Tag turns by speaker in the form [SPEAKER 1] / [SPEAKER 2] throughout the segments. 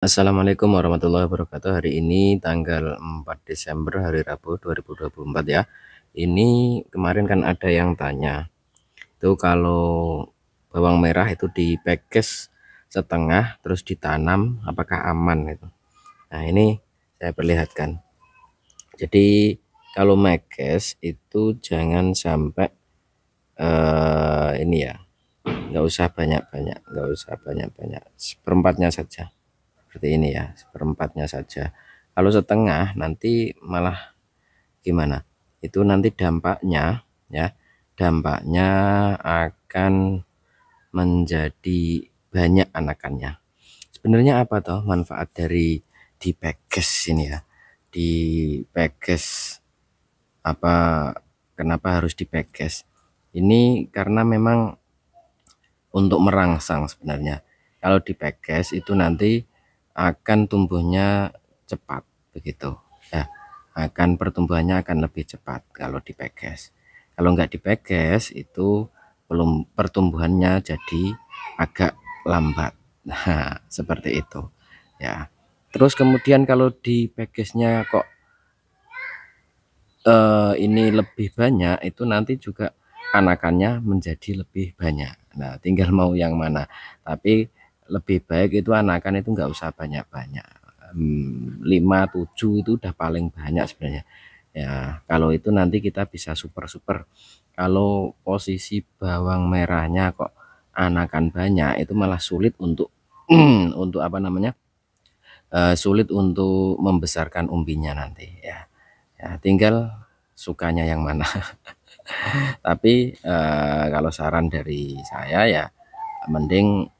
[SPEAKER 1] Assalamualaikum warahmatullahi wabarakatuh hari ini tanggal 4 Desember hari Rabu 2024 ya ini kemarin kan ada yang tanya itu kalau bawang merah itu di package setengah terus ditanam apakah aman itu nah ini saya perlihatkan jadi kalau mekes itu jangan sampai uh, ini ya nggak usah banyak-banyak nggak usah banyak-banyak seperempatnya saja seperti ini ya seperempatnya saja kalau setengah nanti malah gimana itu nanti dampaknya ya dampaknya akan menjadi banyak anakannya sebenarnya apa toh manfaat dari di package ini ya di package apa kenapa harus di package ini karena memang untuk merangsang sebenarnya kalau di package itu nanti akan tumbuhnya cepat begitu ya akan pertumbuhannya akan lebih cepat kalau di dipeges kalau nggak dipeges itu belum pertumbuhannya jadi agak lambat nah seperti itu ya terus kemudian kalau di dipegesnya kok eh, ini lebih banyak itu nanti juga anakannya menjadi lebih banyak nah tinggal mau yang mana tapi lebih baik itu anakan itu nggak usah banyak-banyak lima -banyak. tujuh itu udah paling banyak sebenarnya ya kalau itu nanti kita bisa super-super kalau posisi bawang merahnya kok anakan banyak itu malah sulit untuk untuk apa namanya uh, sulit untuk membesarkan umbinya nanti ya, ya tinggal sukanya yang mana tapi uh, kalau saran dari saya ya mending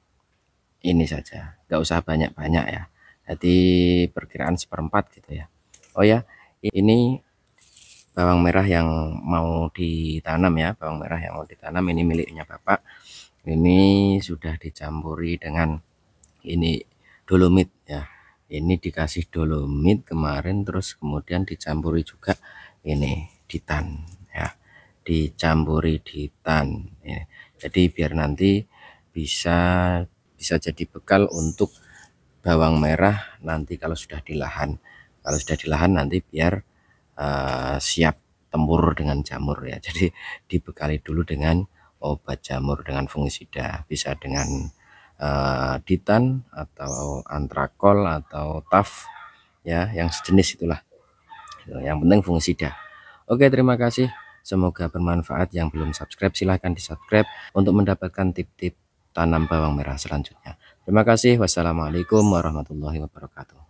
[SPEAKER 1] ini saja nggak usah banyak-banyak ya jadi perkiraan seperempat gitu ya Oh ya ini bawang merah yang mau ditanam ya bawang merah yang mau ditanam ini miliknya Bapak ini sudah dicampuri dengan ini dolomit ya ini dikasih dolomit kemarin terus kemudian dicampuri juga ini ditan ya dicampuri ditan ya. jadi biar nanti bisa bisa jadi bekal untuk bawang merah nanti kalau sudah di lahan kalau sudah di lahan nanti biar uh, siap tempur dengan jamur ya jadi dibekali dulu dengan obat jamur dengan fungisida bisa dengan uh, ditan atau antrakol atau taf ya yang sejenis itulah yang penting fungisida oke terima kasih semoga bermanfaat yang belum subscribe silahkan di subscribe untuk mendapatkan tip-tip tanam bawang merah selanjutnya. Terima kasih. Wassalamualaikum warahmatullahi wabarakatuh.